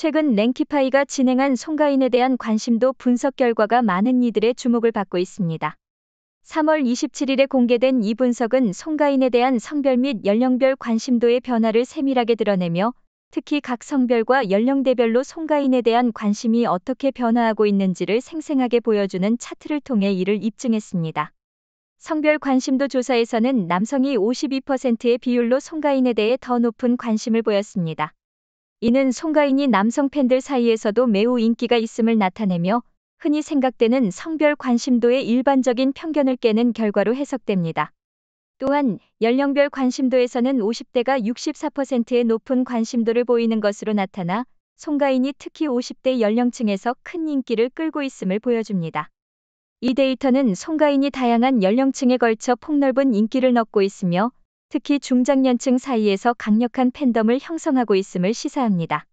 최근 랭키파이가 진행한 송가인에 대한 관심도 분석 결과가 많은 이들의 주목을 받고 있습니다. 3월 27일에 공개된 이 분석은 송가인에 대한 성별 및 연령별 관심도의 변화를 세밀하게 드러내며 특히 각 성별과 연령대별로 송가인에 대한 관심이 어떻게 변화하고 있는지를 생생하게 보여주는 차트를 통해 이를 입증했습니다. 성별 관심도 조사에서는 남성이 52%의 비율로 송가인에 대해 더 높은 관심을 보였습니다. 이는 송가인이 남성 팬들 사이에서도 매우 인기가 있음을 나타내며 흔히 생각되는 성별 관심도의 일반적인 편견을 깨는 결과로 해석됩니다. 또한 연령별 관심도에서는 50대가 64%의 높은 관심도를 보이는 것으로 나타나 송가인이 특히 50대 연령층에서 큰 인기를 끌고 있음을 보여줍니다. 이 데이터는 송가인이 다양한 연령층에 걸쳐 폭넓은 인기를 얻고 있으며 특히 중장년층 사이에서 강력한 팬덤을 형성하고 있음을 시사합니다.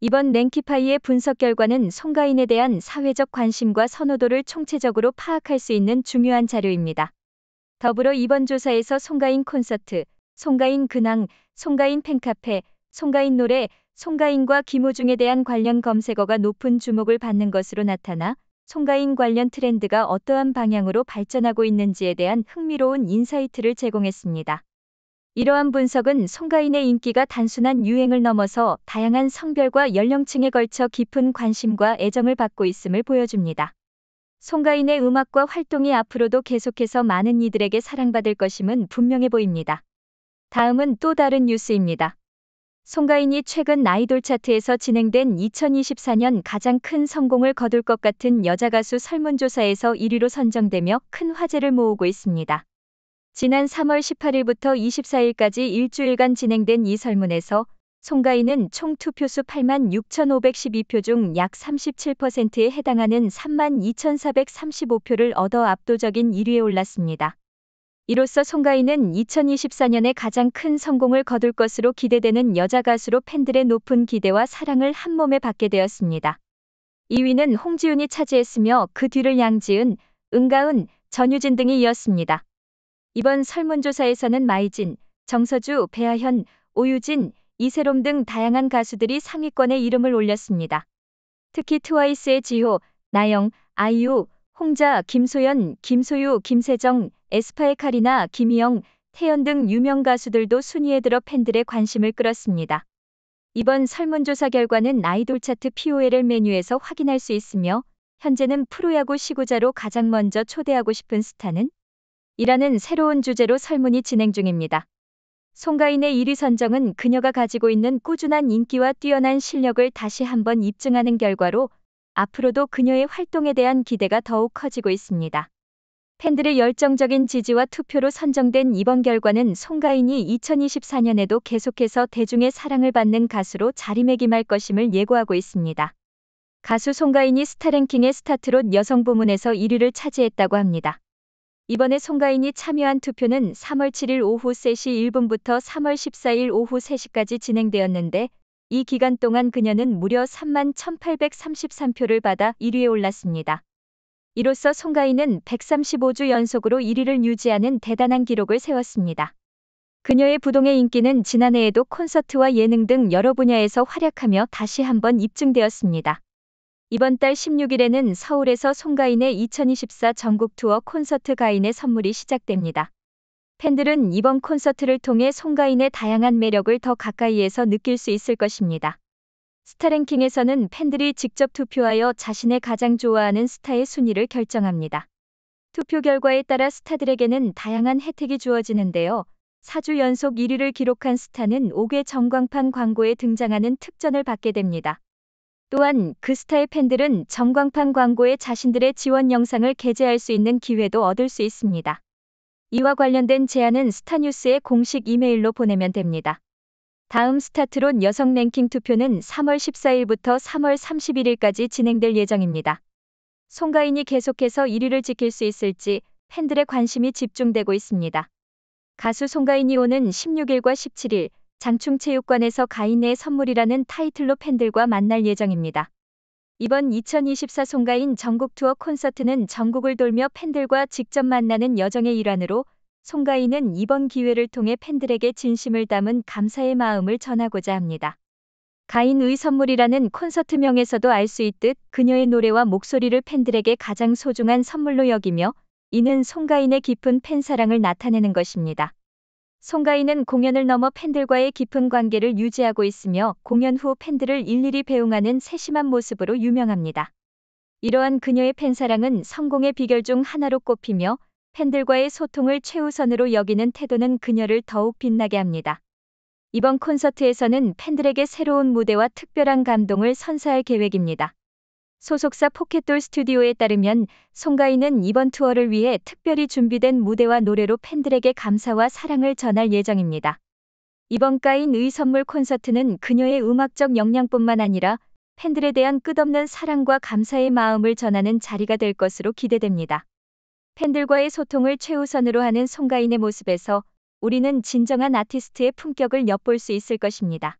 이번 랭키파이의 분석 결과는 송가인에 대한 사회적 관심과 선호도를 총체적으로 파악할 수 있는 중요한 자료입니다. 더불어 이번 조사에서 송가인 콘서트, 송가인 근황, 송가인 팬카페, 송가인 노래, 송가인과 김호중에 대한 관련 검색어가 높은 주목을 받는 것으로 나타나 송가인 관련 트렌드가 어떠한 방향으로 발전하고 있는지에 대한 흥미로운 인사이트를 제공했습니다. 이러한 분석은 송가인의 인기가 단순한 유행을 넘어서 다양한 성별과 연령층에 걸쳐 깊은 관심과 애정을 받고 있음을 보여줍니다. 송가인의 음악과 활동이 앞으로도 계속해서 많은 이들에게 사랑받을 것임은 분명해 보입니다. 다음은 또 다른 뉴스입니다. 송가인이 최근 아이돌 차트에서 진행된 2024년 가장 큰 성공을 거둘 것 같은 여자 가수 설문조사에서 1위로 선정되며 큰 화제를 모으고 있습니다. 지난 3월 18일부터 24일까지 일주일간 진행된 이 설문에서 송가인은 총 투표수 8만 6,512표 중 약 37%에 해당하는 3만 2,435표를 얻어 압도적인 1위에 올랐습니다. 이로써 송가인은 2024년에 가장 큰 성공을 거둘 것으로 기대되는 여자 가수로 팬들의 높은 기대와 사랑을 한몸에 받게 되었습니다. 2위는 홍지윤이 차지했으며 그 뒤를 양지은, 은가은, 전유진 등이 이었습니다. 이번 설문조사에서는 마이진, 정서주, 배아현, 오유진, 이세롬 등 다양한 가수들이 상위권에 이름을 올렸습니다. 특히 트와이스의 지효 나영, 아이유, 홍자, 김소연, 김소유, 김세정, 에스파의 카리나, 김희영, 태연 등 유명 가수들도 순위에 들어 팬들의 관심을 끌었습니다. 이번 설문조사 결과는 아이돌 차트 POL 을 메뉴에서 확인할 수 있으며 현재는 프로야구 시구자로 가장 먼저 초대하고 싶은 스타는 이라는 새로운 주제로 설문이 진행 중입니다. 송가인의 1위 선정은 그녀가 가지고 있는 꾸준한 인기와 뛰어난 실력을 다시 한번 입증하는 결과로 앞으로도 그녀의 활동에 대한 기대가 더욱 커지고 있습니다. 팬들의 열정적인 지지와 투표로 선정된 이번 결과는 송가인이 2024년에도 계속해서 대중의 사랑을 받는 가수로 자리매김할 것임을 예고하고 있습니다. 가수 송가인이 스타랭킹의 스타트롯 여성 부문에서 1위를 차지했다고 합니다. 이번에 송가인이 참여한 투표는 3월 7일 오후 3시 1분부터 3월 14일 오후 3시까지 진행되었는데 이 기간 동안 그녀는 무려 3만 1833표를 받아 1위에 올랐습니다. 이로써 송가인은 135주 연속으로 1위를 유지하는 대단한 기록을 세웠습니다. 그녀의 부동의 인기는 지난해에도 콘서트와 예능 등 여러 분야에서 활약하며 다시 한번 입증되었습니다. 이번 달 16일에는 서울에서 송가인의 2024 전국 투어 콘서트 가인의 선물이 시작됩니다. 팬들은 이번 콘서트를 통해 송가인의 다양한 매력을 더 가까이에서 느낄 수 있을 것입니다. 스타랭킹에서는 팬들이 직접 투표하여 자신의 가장 좋아하는 스타의 순위를 결정합니다. 투표 결과에 따라 스타들에게는 다양한 혜택이 주어지는데요. 4주 연속 1위를 기록한 스타는 5개 전광판 광고에 등장하는 특전을 받게 됩니다. 또한 그 스타의 팬들은 전광판 광고에 자신들의 지원 영상을 게재할 수 있는 기회도 얻을 수 있습니다. 이와 관련된 제안은 스타뉴스의 공식 이메일로 보내면 됩니다. 다음 스타트론 여성 랭킹 투표는 3월 14일부터 3월 31일까지 진행될 예정입니다. 송가인이 계속해서 1위를 지킬 수 있을지 팬들의 관심이 집중되고 있습니다. 가수 송가인이 오는 16일과 17일 장충체육관에서 가인의 선물이라는 타이틀로 팬들과 만날 예정입니다. 이번 2024 송가인 전국 투어 콘서트는 전국을 돌며 팬들과 직접 만나는 여정의 일환으로 송가인은 이번 기회를 통해 팬들에게 진심을 담은 감사의 마음을 전하고자 합니다. 가인의 선물이라는 콘서트명에서도 알 수 있듯 그녀의 노래와 목소리를 팬들에게 가장 소중한 선물로 여기며 이는 송가인의 깊은 팬사랑을 나타내는 것입니다. 송가인은 공연을 넘어 팬들과의 깊은 관계를 유지하고 있으며 공연 후 팬들을 일일이 배웅하는 세심한 모습으로 유명합니다. 이러한 그녀의 팬사랑은 성공의 비결 중 하나로 꼽히며 팬들과의 소통을 최우선으로 여기는 태도는 그녀를 더욱 빛나게 합니다. 이번 콘서트에서는 팬들에게 새로운 무대와 특별한 감동을 선사할 계획입니다. 소속사 포켓돌 스튜디오에 따르면 송가인은 이번 투어를 위해 특별히 준비된 무대와 노래로 팬들에게 감사와 사랑을 전할 예정입니다. 이번 가인 의선물 콘서트는 그녀의 음악적 역량뿐만 아니라 팬들에 대한 끝없는 사랑과 감사의 마음을 전하는 자리가 될 것으로 기대됩니다. 팬들과의 소통을 최우선으로 하는 송가인의 모습에서 우리는 진정한 아티스트의 품격을 엿볼 수 있을 것입니다.